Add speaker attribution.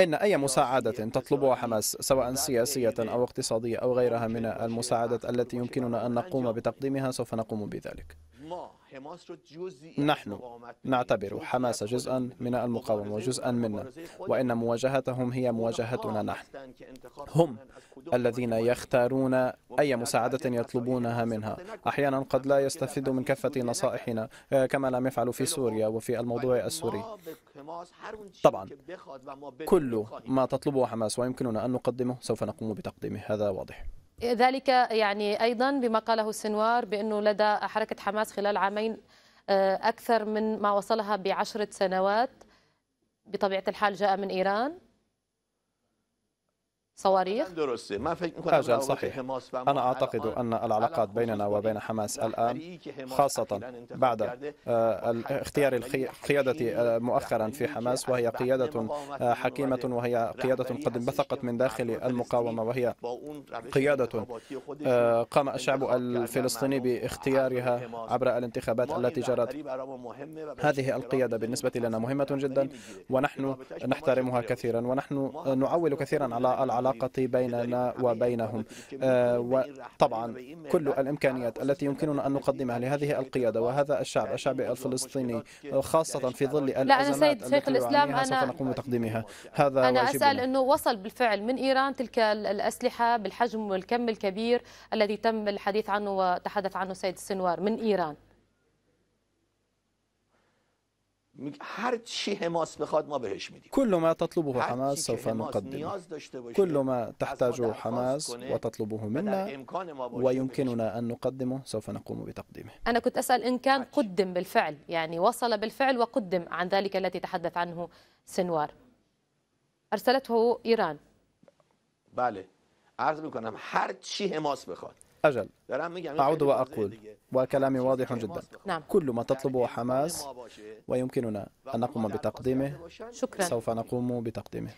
Speaker 1: إن أي مساعدة تطلبها حماس سواء سياسية أو اقتصادية أو غيرها من المساعدات التي يمكننا أن نقوم بتقديمها سوف نقوم بذلك نحن نعتبر حماس جزءا من المقاومة وجزءا منا وإن مواجهتهم هي مواجهتنا نحن هم الذين يختارون أي مساعدة يطلبونها منها أحيانا قد لا يستفيدوا من كافة نصائحنا آه، كما لم يفعلوا في سوريا وفي الموضوع السوري طبعا كل ما تطلبه حماس ويمكننا أن نقدمه سوف نقوم بتقديمه هذا واضح
Speaker 2: ذلك يعني أيضا بما قاله السنوار بأنه لدى حركة حماس خلال عامين آه، أكثر من ما وصلها بعشرة سنوات بطبيعة الحال جاء من إيران صواريخ
Speaker 1: درسته ما أجل صحيح أنا أعتقد أن العلاقات بيننا وبين حماس الآن خاصة بعد آه، اختيار القيادة آه، مؤخرا في حماس آه، وهي قيادة حكيمة وهي قيادة قد انبثقت من داخل المقاومة وهي قيادة قام الشعب الفلسطيني باختيارها عبر الانتخابات التي جرت هذه القيادة بالنسبة لنا مهمة جدا ونحن نحترمها كثيرا ونحن نعول كثيرا على العلاقة العلاقة بيننا وبينهم آه، وطبعا كل الإمكانيات التي يمكننا أن نقدمها لهذه القيادة وهذا الشعب الشعب الفلسطيني خاصة في ظل الأزمات التي شيخ الإسلام أنا سوف نقوم بتقديمها هذا أنا واجبنا. أسأل أنه
Speaker 2: وصل بالفعل من إيران تلك الأسلحة بالحجم والكم الكبير الذي تم الحديث عنه وتحدث عنه سيد السنوار من إيران
Speaker 1: هر چی حماس بخواد ما بهش میدیم كل ما تطلبه حماس سوف نقدم كل ما تحتاجه حماس وتطلبه منا
Speaker 2: ويمكننا
Speaker 1: أن نقدمه سوف نقوم بتقديمه
Speaker 2: أنا كنت أسأل إن كان قدم بالفعل يعني وصل بالفعل وقدم عن ذلك الذي تحدث عنه سنوار أرسلته إيران
Speaker 1: بله عرض میکنم هر چی حماس بخواد أجل
Speaker 2: أعود وأقول
Speaker 1: وكلامي واضح جدا نعم. كل ما تطلبه حماس ويمكننا أن نقوم بتقديمه شكرا سوف نقوم بتقديمه